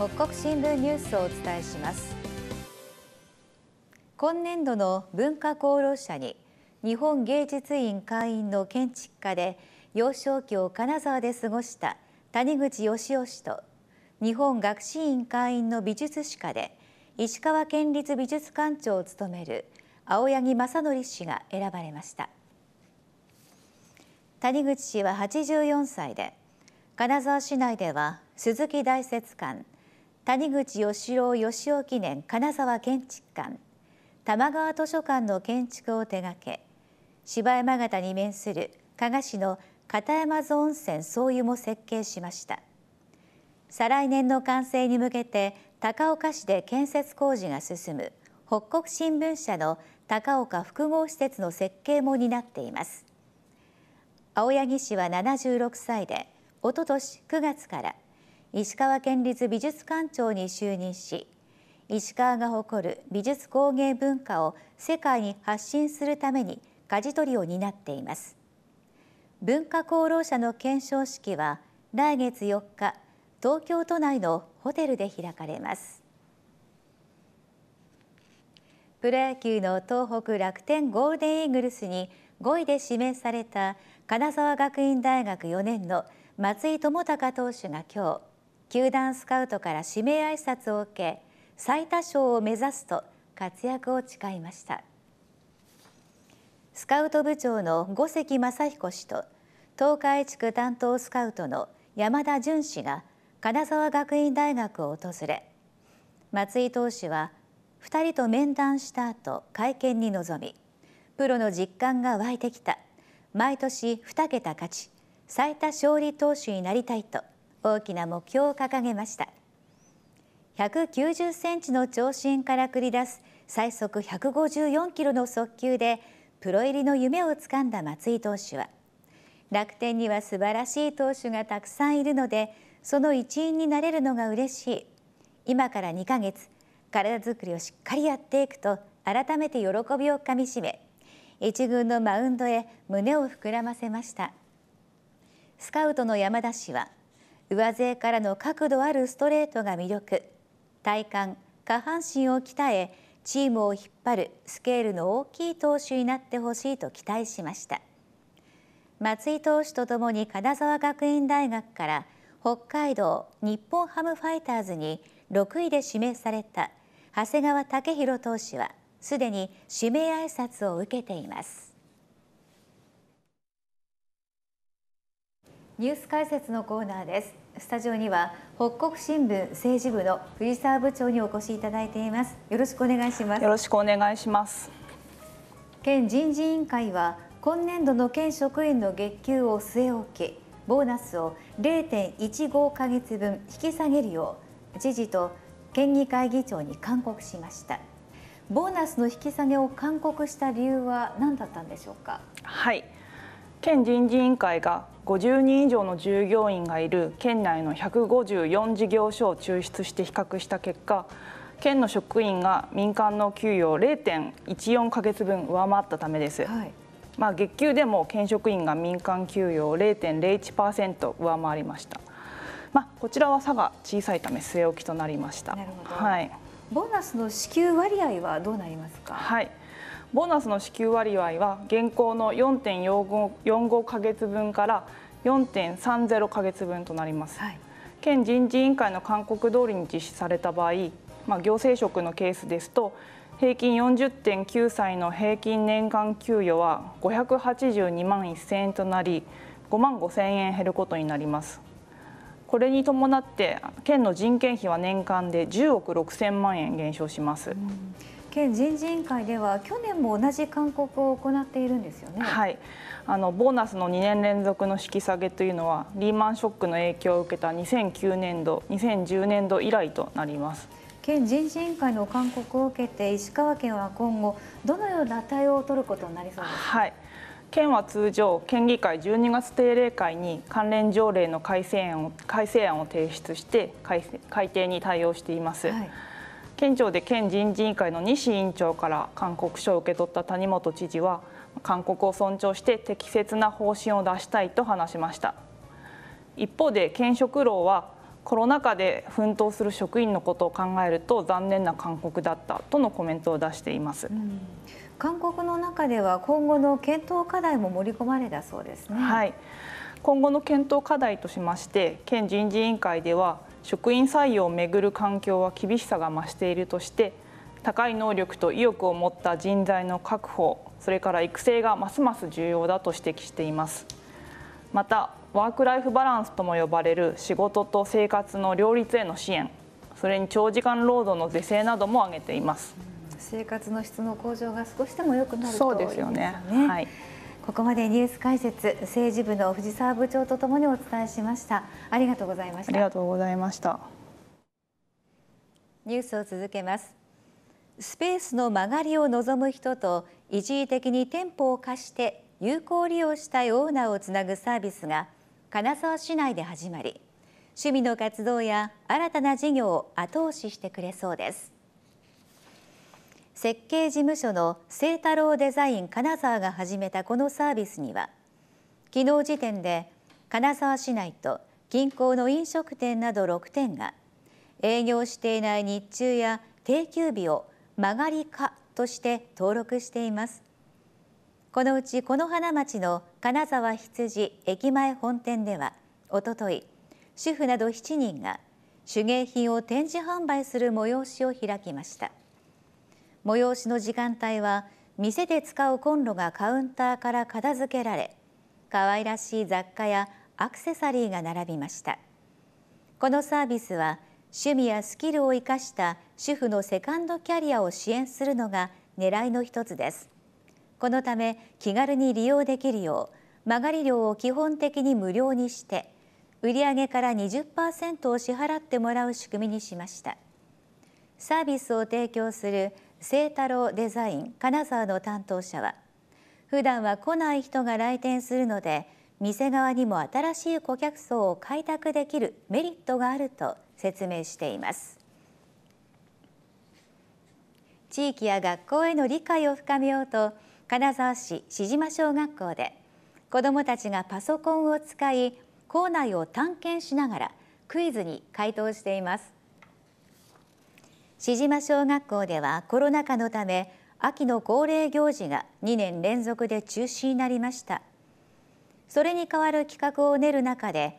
北国新聞ニュースをお伝えします今年度の文化功労者に日本芸術院会員の建築家で幼少期を金沢で過ごした谷口義雄氏と日本学士院会員の美術史家で石川県立美術館長を務める青柳正則氏が選ばれました谷口氏は84歳で金沢市内では鈴木大雪館谷口義郎義雄記念金沢建築館玉川図書館の建築を手掛け芝山形に面する加賀市の片山津温泉総湯も設計しました再来年の完成に向けて高岡市で建設工事が進む北国新聞社の高岡複合施設の設計も担っています青柳氏は76歳でおととし9月から石川県立美術館長に就任し石川が誇る美術工芸文化を世界に発信するために舵取りを担っています文化功労者の顕彰式は来月4日東京都内のホテルで開かれますプロ野球の東北楽天ゴールデンイーグルスに5位で指名された金沢学院大学4年の松井智隆投手が今日球団スカウトから指名挨拶を受け最多勝を目指すと活躍を誓いましたスカウト部長の五関正彦氏と東海地区担当スカウトの山田淳氏が金沢学院大学を訪れ松井投手は2人と面談した後会見に臨みプロの実感が湧いてきた毎年2桁勝ち最多勝利投手になりたいと大きな目標を掲げました190センチの長身から繰り出す最速154キロの速球でプロ入りの夢をつかんだ松井投手は楽天には素晴らしい投手がたくさんいるのでその一員になれるのが嬉しい今から2ヶ月体づくりをしっかりやっていくと改めて喜びをかみしめ一軍のマウンドへ胸を膨らませましたスカウトの山田氏は上背からの角度あるストレートが魅力体幹下半身を鍛えチームを引っ張るスケールの大きい投手になってほしいと期待しました松井投手とともに金沢学院大学から北海道日本ハムファイターズに6位で指名された長谷川武弘投手はすでに指名挨拶を受けていますニュース解説のコーナーですスタジオには北国新聞政治部の藤沢部長にお越しいただいていますよろしくお願いしますよろしくお願いします県人事委員会は今年度の県職員の月給を据え置きボーナスを0.15ヶ月分引き下げるよう知事と県議会議長に勧告しましたボーナスの引き下げを勧告した理由は何だったんでしょうかはい県人事委員会が50人以上の従業員がいる県内の154事業所を抽出して比較した結果県の職員が民間の給与を0.14か月分上回ったためです、はい、まあ、月給でも県職員が民間給与を0.01%上回りました、まあ、こちらは差が小さいため据え置きとなりましたはい、ボーナスの支給割合はどうなりますかはいボーナスの支給割合は現行の4.45ヶ月分から4.30ヶ月分となります、はい、県人事委員会の勧告通りに実施された場合、まあ、行政職のケースですと平均40.9歳の平均年間給与は582万1000円となり5万5000円減ることになりますこれに伴って県の人件費は年間で10億6000万円減少します、うん県人事委員会では去年も同じ勧告を行っているんですよね。はい、あのボーナスの2年連続の引き下げというのはリーマンショックの影響を受けた2009年度、2010年度以来となります。県人事委員会の勧告を受けて石川県は今後どのような対応を取ることになりそうですか。はい県は通常県議会12月定例会に関連条例の改正案を改正案を提出して改改定に対応しています、はい県庁で県人事委員会の西委員長から勧告書を受け取った谷本知事は勧告を尊重して適切な方針を出したいと話しました一方で県職労はコロナ禍で奮闘する職員のことを考えると残念な勧告だったとのコメントを出しています、うん、韓国の中では今後の検討課題も盛り込まれたそうですね。はい、今後の検討課題としまして県人事委員会では職員採用をめぐる環境は厳しさが増しているとして高い能力と意欲を持った人材の確保それから育成がますます重要だと指摘していますまたワーク・ライフ・バランスとも呼ばれる仕事と生活の両立への支援それに長時間労働の是正なども挙げています。生活の質の向上が少しでも良くなるといいですよね。よねはいここまでニュース解説政治部の藤沢部長とともにお伝えしましたありがとうございましたありがとうございましたニュースを続けますスペースの曲がりを望む人と一時的に店舗を貸して有効利用したいオーナーをつなぐサービスが金沢市内で始まり趣味の活動や新たな事業を後押ししてくれそうです設計事務所の清太郎デザイン金沢が始めたこのサービスには昨日時点で金沢市内と近郊の飲食店など6店が営業していない日中や定休日を曲がりかとして登録していますこのうちこの花町の金沢羊駅前本店ではおととい主婦など7人が手芸品を展示販売する催しを開きました催しの時間帯は店で使うコンロがカウンターから片付けられ可愛らしい雑貨やアクセサリーが並びましたこのサービスは趣味やスキルを生かした主婦のセカンドキャリアを支援するのが狙いの一つですこのため気軽に利用できるよう曲がり料を基本的に無料にして売上から20%を支払ってもらう仕組みにしましたサービスを提供する清太郎デザイン金沢の担当者は普段は来ない人が来店するので店側にも新しい顧客層を開拓できるメリットがあると説明しています地域や学校への理解を深めようと金沢市志島小学校で子どもたちがパソコンを使い校内を探検しながらクイズに回答しています志島小学校ではコロナ禍のため秋の恒例行事が2年連続で中止になりましたそれに代わる企画を練る中で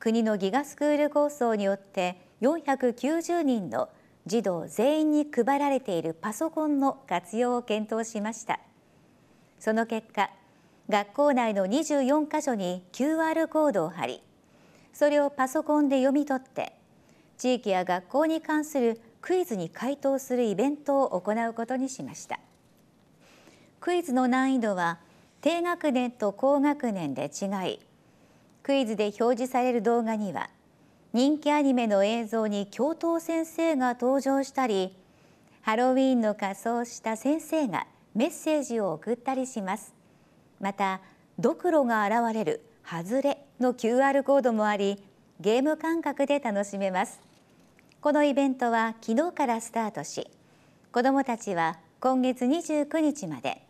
国のギガスクール構想によって490人の児童全員に配られているパソコンの活用を検討しましたその結果学校内の24箇所に QR コードを貼りそれをパソコンで読み取って地域や学校に関するクイズに回答するイベントを行うことにしましたクイズの難易度は低学年と高学年で違いクイズで表示される動画には人気アニメの映像に教頭先生が登場したりハロウィーンの仮装した先生がメッセージを送ったりしますまたドクロが現れる「ハズレ」の QR コードもありゲーム感覚で楽しめますこのイベントは昨日からスタートし子どもたちは今月29日まで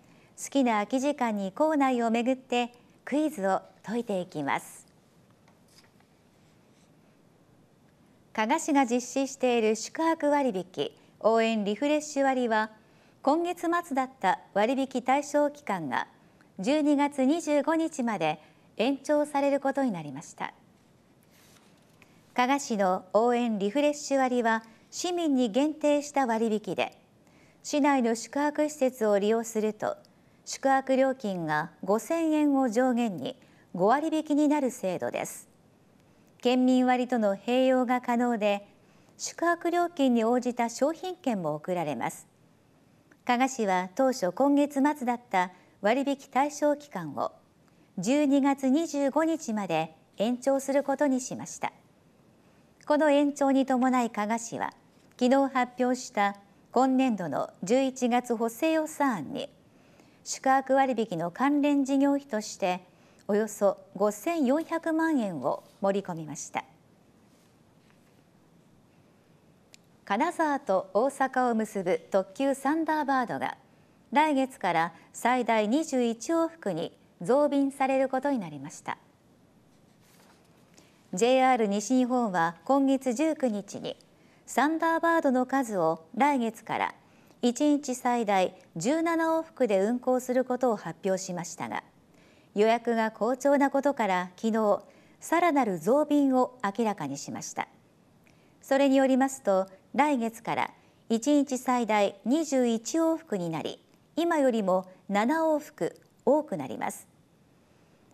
好きな空き時間に校内をめぐってクイズを解いていきます加賀市が実施している宿泊割引応援リフレッシュ割は今月末だった割引対象期間が12月25日まで延長されることになりました。加賀市の応援リフレッシュ割は市民に限定した割引で市内の宿泊施設を利用すると宿泊料金が5000円を上限に5割引になる制度です県民割との併用が可能で宿泊料金に応じた商品券も贈られます加賀市は当初今月末だった割引対象期間を12月25日まで延長することにしましたこの延長に伴い加賀市は昨日発表した今年度の11月補正予算案に宿泊割引の関連事業費としておよそ5400万円を盛り込みました金沢と大阪を結ぶ特急サンダーバードが来月から最大21往復に増便されることになりました。JR 西日本は今月19日にサンダーバードの数を来月から1日最大17往復で運行することを発表しましたが予約が好調なことから昨日さらなる増便を明らかにしましたそれによりますと来月から1日最大21往復になり今よりも7往復多くなります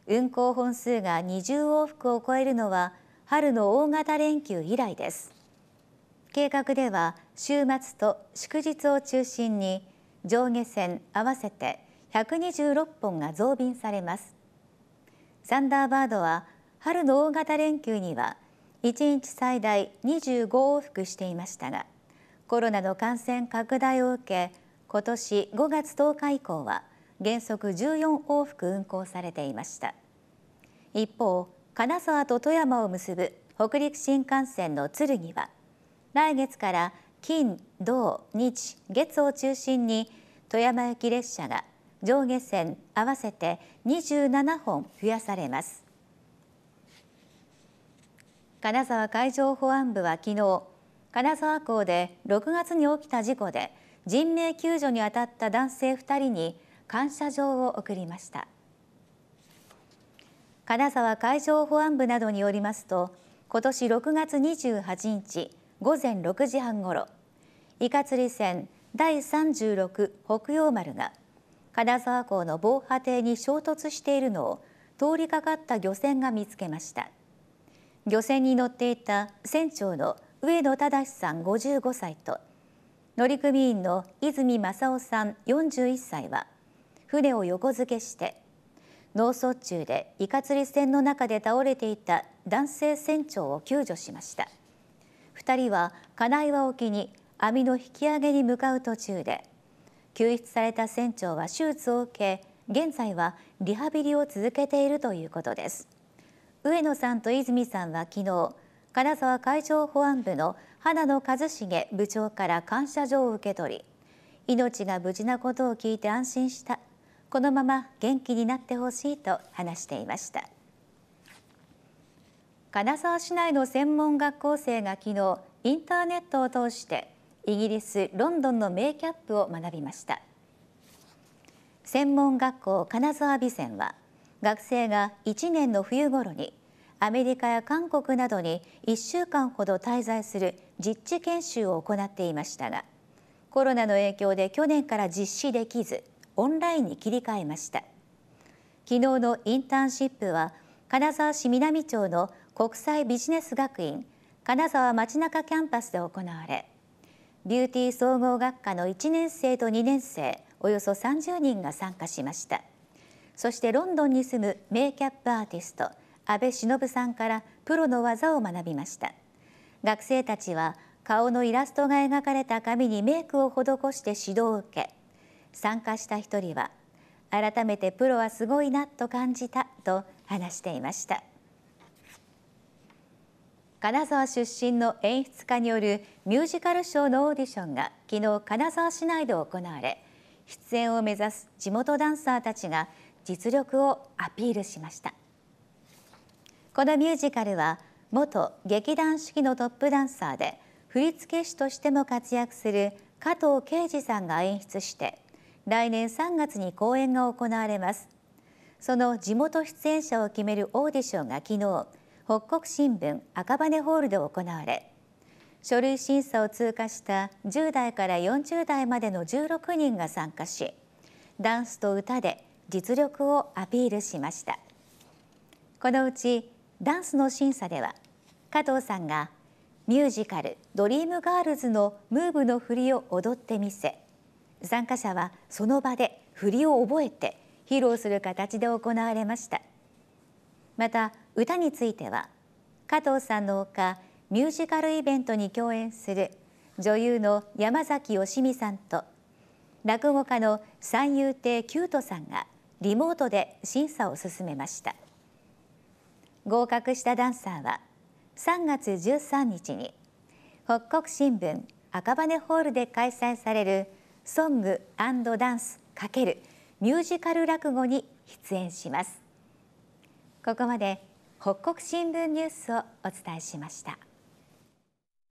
運行本数が20往復を超えるのは春の大型連休以来です計画では週末と祝日を中心に上下線合わせて126本が増便されますサンダーバードは春の大型連休には1日最大25往復していましたがコロナの感染拡大を受け今年5月10日以降は原則14往復運行されていました一方金沢と富山を結ぶ北陸新幹線のつるぎは来月から金土日月を中心に富山行き列車が上下線合わせて27本増やされます金沢海上保安部は昨日金沢港で6月に起きた事故で人命救助に当たった男性2人に感謝状を送りました金沢海上保安部などによりますと今年6月28日午前6時半ごろイカ釣り船第36北洋丸が金沢港の防波堤に衝突しているのを通りかかった漁船が見つけました漁船に乗っていた船長の上野忠さん55歳と乗組員の泉正夫さん41歳は船を横付けして脳卒中でイカ釣り船の中で倒れていた男性船長を救助しました2人は金岩沖に網の引き上げに向かう途中で救出された船長は手術を受け現在はリハビリを続けているということです上野さんと泉さんは昨日金沢海上保安部の花野和重部長から感謝状を受け取り命が無事なことを聞いて安心したこのまま元気になってほしいと話していました金沢市内の専門学校生が昨日インターネットを通してイギリス・ロンドンの名キャップを学びました専門学校金沢美専は学生が1年の冬ごろにアメリカや韓国などに1週間ほど滞在する実地研修を行っていましたがコロナの影響で去年から実施できずオンラインに切り替えました昨日のインターンシップは金沢市南町の国際ビジネス学院金沢町中キャンパスで行われビューティー総合学科の1年生と2年生およそ30人が参加しましたそしてロンドンに住むメイキャップアーティスト安倍忍さんからプロの技を学びました学生たちは顔のイラストが描かれた紙にメイクを施して指導を受け参加した一人は改めてプロはすごいなと感じたと話していました金沢出身の演出家によるミュージカルショーのオーディションが昨日金沢市内で行われ出演を目指す地元ダンサーたちが実力をアピールしましたこのミュージカルは元劇団四季のトップダンサーで振付師としても活躍する加藤啓二さんが演出して来年3月に公演が行われますその地元出演者を決めるオーディションが昨日北国新聞赤羽ホールで行われ書類審査を通過した10代から40代までの16人が参加しダンスと歌で実力をアピールしましたこのうちダンスの審査では加藤さんがミュージカル「ドリームガールズのムーブの振りを踊ってみせ参加者はその場で振りを覚えて披露する形で行われましたまた歌については加藤さんのほかミュージカルイベントに共演する女優の山崎よしみさんと落語家の三遊亭キュートさんがリモートで審査を進めました合格したダンサーは3月13日に北国新聞赤羽ホールで開催されるソングダンスかけるミュージカル落語に出演しますここまで北国新聞ニュースをお伝えしました